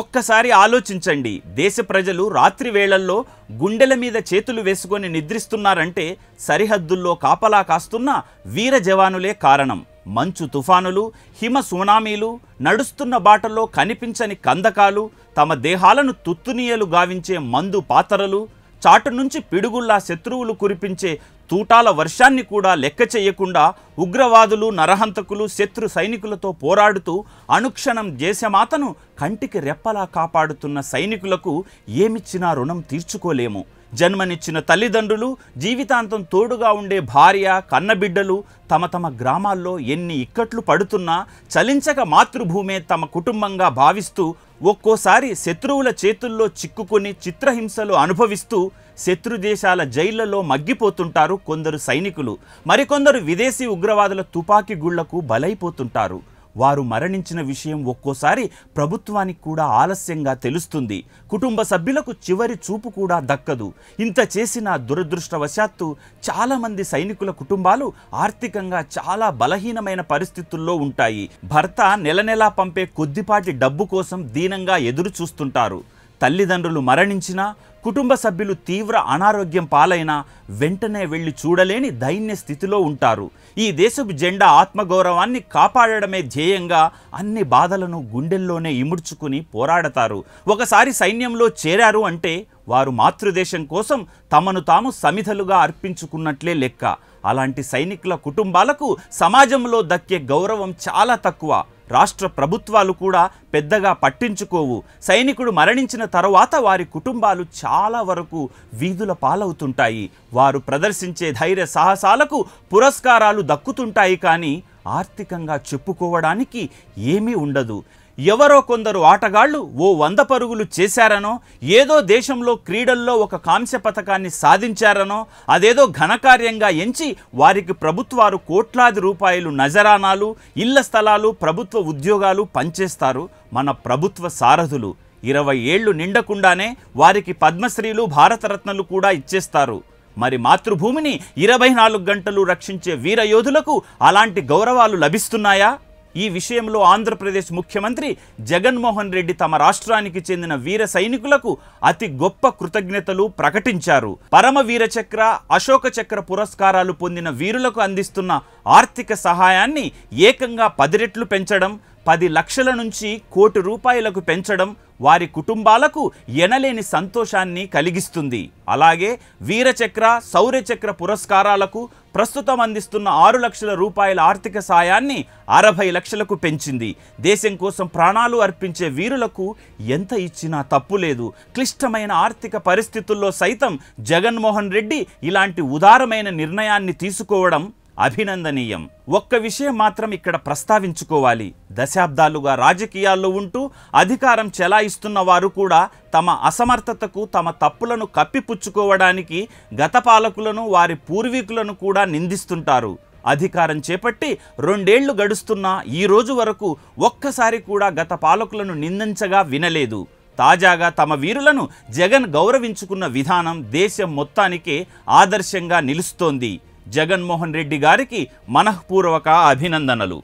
ఒక్కసారి ఆలోచించండి దేశ ప్రజలు రాత్రి వేళల్లో గుండెల మీద చేతులు వేసుకొని నిద్రిస్తున్నారంటే సరిహద్దుల్లో కాపలా కాస్తున్న వీర జవానులే కారణం మంచు తుఫానులు హిమ సునామీలు నడుస్తున్న బాటలో కనిపించని కందకాలు తమ దేహాలను తుత్తునీయలు గావించే మందు పాత్రలు చాటు నుంచి పిడుగుల్లా శత్రువులు కురిపించే తూటాల వర్షాన్ని కూడా లెక్క చేయకుండా ఉగ్రవాదులు నరహంతకులు శత్రు సైనికులతో పోరాడుతూ అనుక్షణం దేశమాతను కంటికి రెప్పలా కాపాడుతున్న సైనికులకు ఏమిచ్చినా రుణం తీర్చుకోలేము జన్మనిచ్చిన తల్లిదండ్రులు జీవితాంతం తోడుగా ఉండే భార్య కన్నబిడ్డలు తమ తమ గ్రామాల్లో ఎన్ని ఇక్కట్లు పడుతున్నా చలించక మాతృభూమే తమ కుటుంబంగా భావిస్తూ ఒక్కోసారి శత్రువుల చేతుల్లో చిక్కుకొని చిత్రహింసలు అనుభవిస్తూ శత్రుదేశాల జైళ్లలో మగ్గిపోతుంటారు కొందరు సైనికులు మరికొందరు విదేశీ ఉగ్రవాదుల తుపాకీ గుళ్లకు బలైపోతుంటారు వారు మరణించిన విషయం ఒక్కోసారి ప్రభుత్వానికి కూడా ఆలస్యంగా తెలుస్తుంది కుటుంబ సభ్యులకు చివరి చూపు కూడా దక్కదు ఇంత చేసిన దురదృష్టవశాత్తు చాలామంది సైనికుల కుటుంబాలు ఆర్థికంగా చాలా బలహీనమైన పరిస్థితుల్లో ఉంటాయి భర్త నెల నెలా పంపే కొద్దిపాటి డబ్బు కోసం దీనంగా ఎదురు చూస్తుంటారు తల్లిదండ్రులు మరణించినా కుటుంబ సభ్యులు తీవ్ర అనారోగ్యం పాలైనా వెంటనే వెళ్ళి చూడలేని దైన్య స్థితిలో ఉంటారు ఈ దేశపు జెండా ఆత్మగౌరవాన్ని కాపాడడమే ధ్యేయంగా అన్ని బాధలను గుండెల్లోనే ఇముడ్చుకుని పోరాడతారు ఒకసారి సైన్యంలో చేరారు అంటే వారు మాతృదేశం కోసం తమను తాము సమిధలుగా అర్పించుకున్నట్లే లెక్క అలాంటి సైనికుల కుటుంబాలకు సమాజంలో దక్కే గౌరవం చాలా తక్కువ రాష్ట్ర ప్రభుత్వాలు కూడా పెద్దగా పట్టించుకోవు సైనికుడు మరణించిన తరువాత వారి కుటుంబాలు చాలా వరకు వీధుల పాలవుతుంటాయి వారు ప్రదర్శించే ధైర్య సాహసాలకు పురస్కారాలు దక్కుతుంటాయి కానీ ఆర్థికంగా చెప్పుకోవడానికి ఏమీ ఉండదు ఎవరో కొందరు ఆటగాళ్లు ఓ వంద పరుగులు చేశారనో ఏదో దేశంలో క్రీడల్లో ఒక కాంస్య పథకాన్ని సాధించారనో అదేదో ఘనకార్యంగా ఎంచి వారికి ప్రభుత్వాలు కోట్లాది రూపాయలు నజరానాలు ఇళ్ల స్థలాలు ప్రభుత్వ ఉద్యోగాలు పంచేస్తారు మన ప్రభుత్వ సారథులు ఇరవై ఏళ్లు నిండకుండానే వారికి పద్మశ్రీలు భారతరత్నలు కూడా ఇచ్చేస్తారు మరి మాతృభూమిని ఇరవై నాలుగు గంటలు రక్షించే వీరయోధులకు అలాంటి గౌరవాలు లభిస్తున్నాయా ఈ విషయంలో ఆంధ్రప్రదేశ్ ముఖ్యమంత్రి జగన్మోహన్ రెడ్డి తమ రాష్ట్రానికి చెందిన వీర సైనికులకు అతి గొప్ప కృతజ్ఞతలు ప్రకటించారు వీర చక్ర అశోక చక్ర పురస్కారాలు పొందిన వీరులకు అందిస్తున్న ఆర్థిక సహాయాన్ని ఏకంగా పది రెట్లు పెంచడం పది లక్షల నుంచి కోటి రూపాయలకు పెంచడం వారి కుటుంబాలకు ఎనలేని సంతోషాన్ని కలిగిస్తుంది అలాగే వీరచక్ర శౌర్యచక్ర పురస్కారాలకు ప్రస్తుతం అందిస్తున్న ఆరు లక్షల రూపాయల ఆర్థిక సాయాన్ని అరవై లక్షలకు పెంచింది దేశం కోసం ప్రాణాలు అర్పించే వీరులకు ఎంత ఇచ్చినా తప్పు లేదు క్లిష్టమైన ఆర్థిక పరిస్థితుల్లో సైతం జగన్మోహన్ రెడ్డి ఇలాంటి ఉదారమైన నిర్ణయాన్ని తీసుకోవడం అభినందనీయం ఒక్క విషయం మాత్రం ఇక్కడ ప్రస్తావించుకోవాలి దశాబ్దాలుగా రాజకీయాల్లో ఉంటూ అధికారం చెలాయిస్తున్న వారు కూడా తమ అసమర్థతకు తమ తప్పులను కప్పిపుచ్చుకోవడానికి గత పాలకులను వారి పూర్వీకులను కూడా నిందిస్తుంటారు అధికారం చేపట్టి రెండేళ్లు గడుస్తున్నా ఈ రోజు వరకు ఒక్కసారి కూడా గత పాలకులను నిందించగా వినలేదు తాజాగా తమ వీరులను జగన్ గౌరవించుకున్న విధానం దేశం మొత్తానికే ఆదర్శంగా నిలుస్తోంది జగన్మోహన్ రెడ్డి గారికి మనఃపూర్వక అభినందనలు